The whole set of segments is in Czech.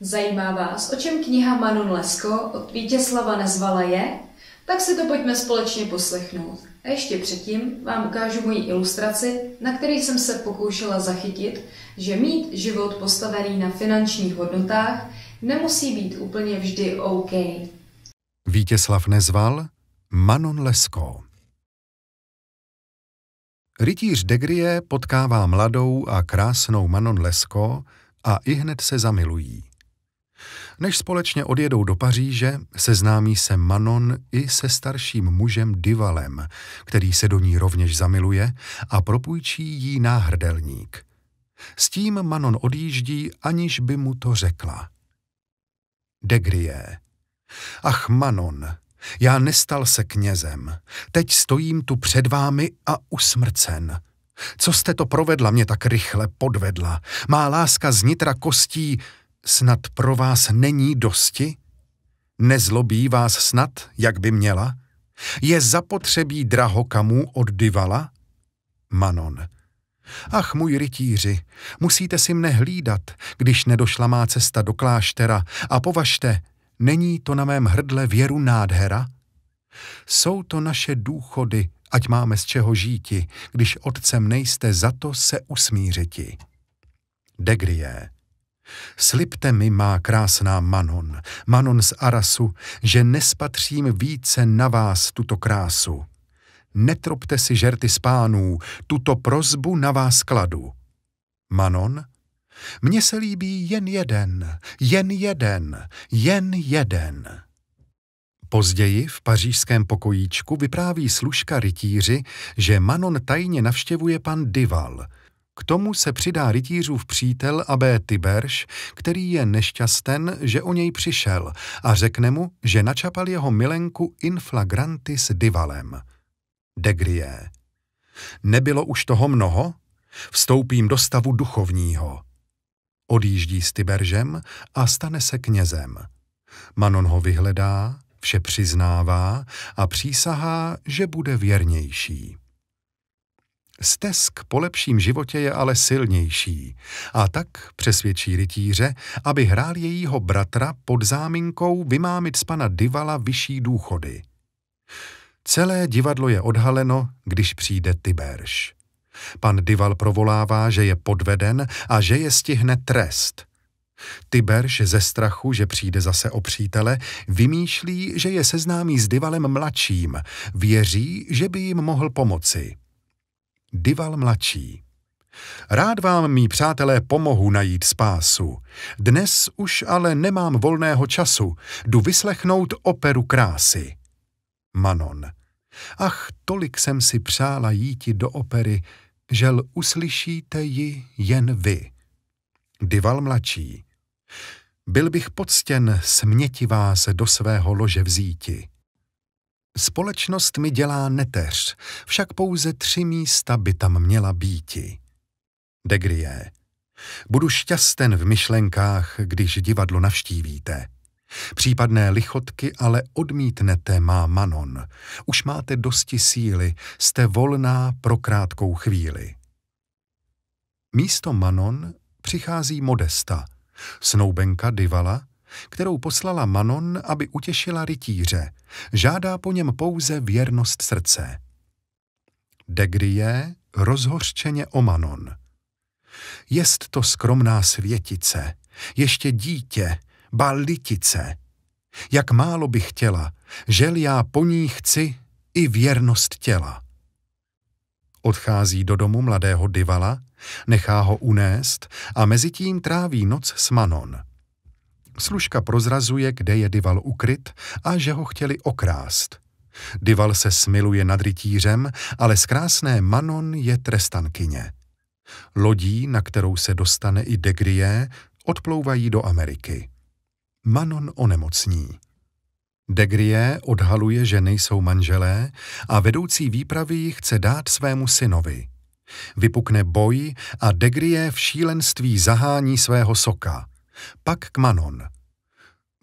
Zajímá vás, o čem kniha Manon Lesko od Vítězslava Nezvala je? Tak si to pojďme společně poslechnout. A ještě předtím vám ukážu moji ilustraci, na které jsem se pokoušela zachytit, že mít život postavený na finančních hodnotách nemusí být úplně vždy OK. Vítězslav Nezval, Manon Lesko Rytíř Degrie potkává mladou a krásnou Manon Lesko a i hned se zamilují. Než společně odjedou do Paříže, seznámí se Manon i se starším mužem Divalem, který se do ní rovněž zamiluje a propůjčí jí náhrdelník. S tím Manon odjíždí, aniž by mu to řekla. Degrie. Ach, Manon, já nestal se knězem. Teď stojím tu před vámi a usmrcen. Co jste to provedla, mě tak rychle podvedla. Má láska z nitra kostí snad pro vás není dosti? Nezlobí vás snad, jak by měla? Je zapotřebí drahokamů od divala? Manon. Ach, můj rytíři, musíte si mne hlídat, když nedošla má cesta do kláštera a považte, není to na mém hrdle věru nádhera? Jsou to naše důchody, ať máme z čeho žíti, když otcem nejste za to se usmířiti. Degrie. Slibte mi, má krásná Manon, Manon z Arasu, že nespatřím více na vás tuto krásu. Netropte si žerty z pánů, tuto prozbu na vás kladu. Manon? Mně se líbí jen jeden, jen jeden, jen jeden. Později v pařížském pokojíčku vypráví služka rytíři, že Manon tajně navštěvuje pan Dival, k tomu se přidá rytířův přítel Abé Tiberš, který je nešťasten, že o něj přišel a řekne mu, že načapal jeho milenku inflagrantis divalem. Degrie. Nebylo už toho mnoho? Vstoupím do stavu duchovního. Odjíždí s Tiberžem a stane se knězem. Manon ho vyhledá, vše přiznává a přísahá, že bude věrnější. Stesk po lepším životě je ale silnější a tak přesvědčí rytíře, aby hrál jejího bratra pod záminkou vymámit z pana Divala vyšší důchody. Celé divadlo je odhaleno, když přijde Tiberš. Pan Dival provolává, že je podveden a že je stihne trest. Tiberš ze strachu, že přijde zase o přítele, vymýšlí, že je seznámí s Divalem mladším, věří, že by jim mohl pomoci. Dival mladší. Rád vám, mý přátelé, pomohu najít spásu. Dnes už ale nemám volného času, jdu vyslechnout operu krásy. Manon. Ach, tolik jsem si přála jít do opery, žel uslyšíte ji jen vy. Dival mladší. Byl bych poctěn směti vás do svého lože vzíti. Společnost mi dělá neteř, však pouze tři místa by tam měla býti. Degrie. Budu šťasten v myšlenkách, když divadlo navštívíte. Případné lichotky ale odmítnete, má Manon. Už máte dosti síly, jste volná pro krátkou chvíli. Místo Manon přichází Modesta, snoubenka Divala, kterou poslala Manon, aby utěšila rytíře. Žádá po něm pouze věrnost srdce. Degrie rozhořčeně o Manon. Jest to skromná světice, ještě dítě, balitice. Jak málo by chtěla, žel já po ní chci i věrnost těla. Odchází do domu mladého Divala, nechá ho unést a mezitím tráví noc s Manon. Služka prozrazuje, kde je Dival ukryt a že ho chtěli okrást. Dival se smiluje nad rytířem, ale z krásné Manon je trestankyně. Lodí, na kterou se dostane i Degrie, odplouvají do Ameriky. Manon onemocní. Degrie odhaluje, že nejsou manželé a vedoucí výpravy ji chce dát svému synovi. Vypukne boj a Degrie v šílenství zahání svého soka pak k Manon.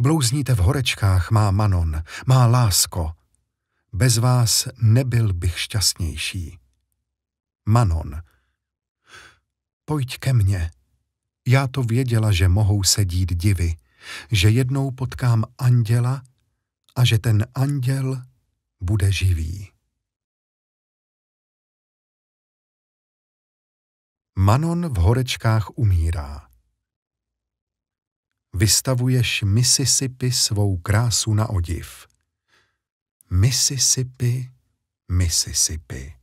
Blouzníte v horečkách, má Manon, má lásko. Bez vás nebyl bych šťastnější. Manon. Pojď ke mně. Já to věděla, že mohou se dít divy, že jednou potkám anděla a že ten anděl bude živý. Manon v horečkách umírá vystavuješ Mississippi svou krásu na odiv. Mississippi, Mississippi.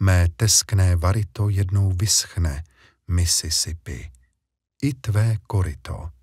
Mé teskné varito jednou vyschne, Mississippi. I tvé korito.